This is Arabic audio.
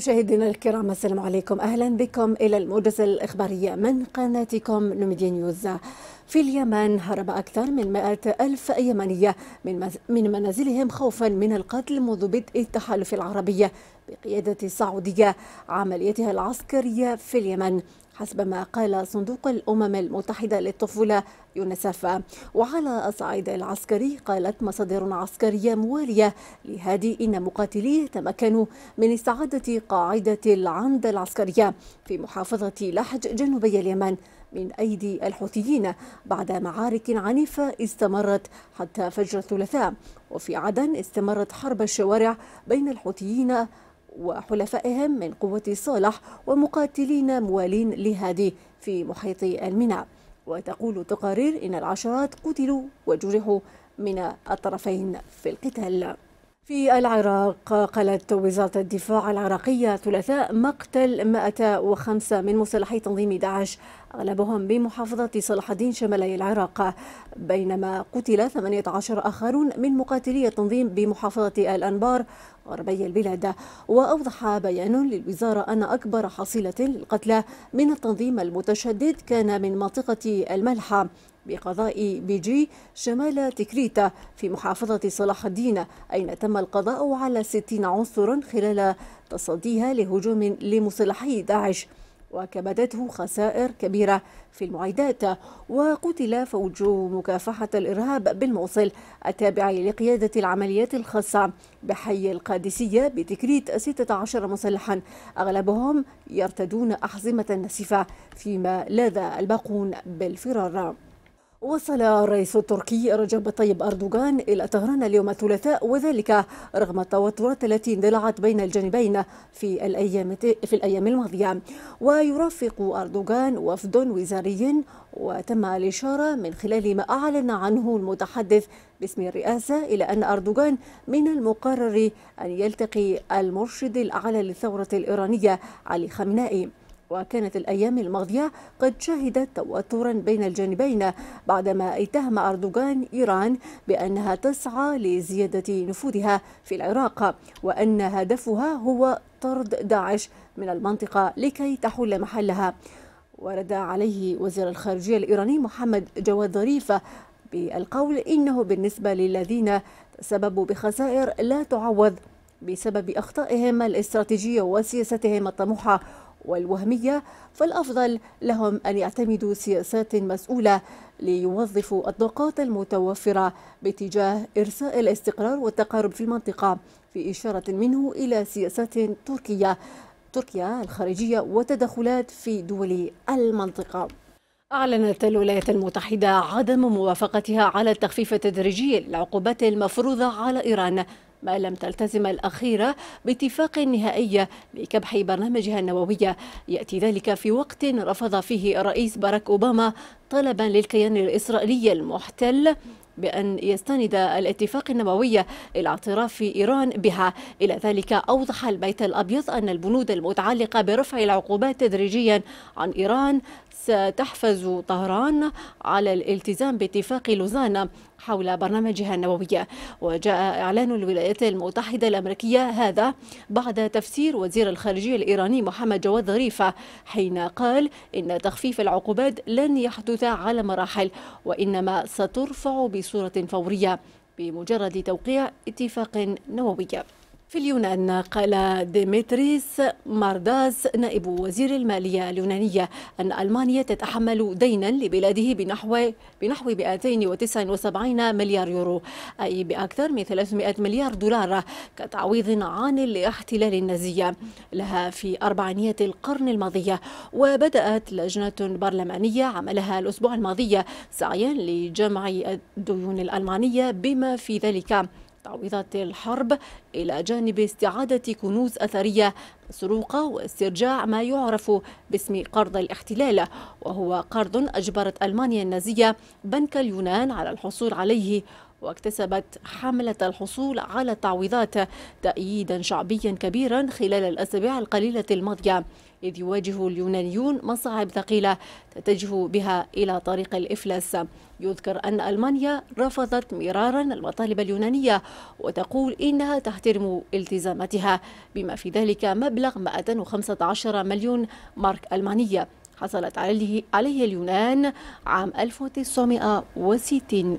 مشاهدينا الكرام السلام عليكم اهلا بكم الى الموجز الاخباريه من قناتكم نوميديا نيوز في اليمن هرب أكثر من 100 ألف يمنية من, من منازلهم خوفا من القتل منذ بدء التحالف العربي بقيادة السعودية عملياتها العسكرية في اليمن حسب ما قال صندوق الأمم المتحدة للطفولة يونسف وعلى الصعيد العسكري قالت مصادر عسكرية موالية لهادي إن مقاتليه تمكنوا من استعادة قاعدة العمد العسكرية في محافظة لحج جنوبي اليمن من أيدي الحوثيين بعد معارك عنيفة استمرت حتى فجر الثلاثاء وفي عدن استمرت حرب الشوارع بين الحوثيين وحلفائهم من قوة صالح ومقاتلين موالين لهادي في محيط الميناء وتقول تقارير إن العشرات قتلوا وجرحوا من الطرفين في القتال في العراق قالت وزارة الدفاع العراقية ثلاثاء مقتل 105 من مسلحي تنظيم داعش أغلبهم بمحافظة صلاح الدين شمالي العراق بينما قتل 18 آخرون من مقاتلي التنظيم بمحافظة الأنبار غربي البلاد وأوضح بيان للوزارة أن أكبر حصيلة للقتلى من التنظيم المتشدد كان من منطقة الملحة بقضاء بيجي شمال تكريتا في محافظة صلاح الدين أين تم القضاء على 60 عنصرا خلال تصديها لهجوم لمسلحي داعش وكبدته خسائر كبيرة في المعدات وقتل فوج مكافحة الإرهاب بالموصل التابع لقيادة العمليات الخاصة بحي القادسية بتكريت 16 مسلحا أغلبهم يرتدون أحزمة نسيفة فيما لاذ الباقون بالفرار وصل الرئيس التركي رجب طيب أردوغان إلى طهران اليوم الثلاثاء وذلك رغم التوترات التي اندلعت بين الجانبين في الأيام في الأيام الماضية ويرافق أردوغان وفد وزاري وتم الإشارة من خلال ما أعلن عنه المتحدث باسم الرئاسة إلى أن أردوغان من المقرر أن يلتقي المرشد الأعلى للثورة الإيرانية علي خمنائي وكانت الأيام الماضية قد شهدت توترا بين الجانبين بعدما اتهم أردوغان إيران بأنها تسعى لزيادة نفوذها في العراق وأن هدفها هو طرد داعش من المنطقة لكي تحل محلها ورد عليه وزير الخارجية الإيراني محمد جواد ظريف بالقول إنه بالنسبة للذين تسببوا بخسائر لا تعوض بسبب أخطائهم الاستراتيجية وسياستهم الطموحة والوهمية فالأفضل لهم أن يعتمدوا سياسات مسؤولة ليوظفوا الطاقات المتوفرة باتجاه إرساء الاستقرار والتقارب في المنطقة في إشارة منه إلى سياسات تركية تركيا الخارجية وتدخلات في دول المنطقة أعلنت الولايات المتحدة عدم موافقتها على التخفيف التدريجي للعقوبات المفروضة على إيران ما لم تلتزم الأخيرة باتفاق نهائي لكبح برنامجها النووية يأتي ذلك في وقت رفض فيه الرئيس باراك أوباما طلبا للكيان الإسرائيلي المحتل بأن يستند الاتفاق النووي إلى اعتراف إيران بها إلى ذلك أوضح البيت الأبيض أن البنود المتعلقة برفع العقوبات تدريجيا عن إيران ستحفز طهران على الالتزام باتفاق لوزان حول برنامجها النووي وجاء إعلان الولايات المتحدة الأمريكية هذا بعد تفسير وزير الخارجية الإيراني محمد جواد ظريفة حين قال إن تخفيف العقوبات لن يحدث على مراحل وإنما سترفع ب بصورة فورية بمجرد توقيع اتفاق نووي في اليونان قال ديمتريس مارداس نائب وزير المالية اليونانية أن ألمانيا تتحمل دينا لبلاده بنحو بنحو 279 مليار يورو أي بأكثر من 300 مليار دولار كتعويض عن الاحتلال النازية لها في أربعينيات القرن الماضية وبدأت لجنة برلمانية عملها الأسبوع الماضي سعيا لجمع الديون الألمانية بما في ذلك تعويضات الحرب إلى جانب استعادة كنوز أثرية سروقة واسترجاع ما يعرف باسم قرض الاحتلال وهو قرض أجبرت ألمانيا النازية بنك اليونان على الحصول عليه واكتسبت حملة الحصول على التعويضات تأييدا شعبيا كبيرا خلال الأسابيع القليلة الماضية إذ يواجه اليونانيون مصاعب ثقيلة تتجه بها إلى طريق الإفلاس يذكر أن ألمانيا رفضت مرارا المطالب اليونانية وتقول إنها تحترم التزاماتها بما في ذلك مبلغ 115 مليون مارك ألمانية حصلت عليه, عليه اليونان عام 1960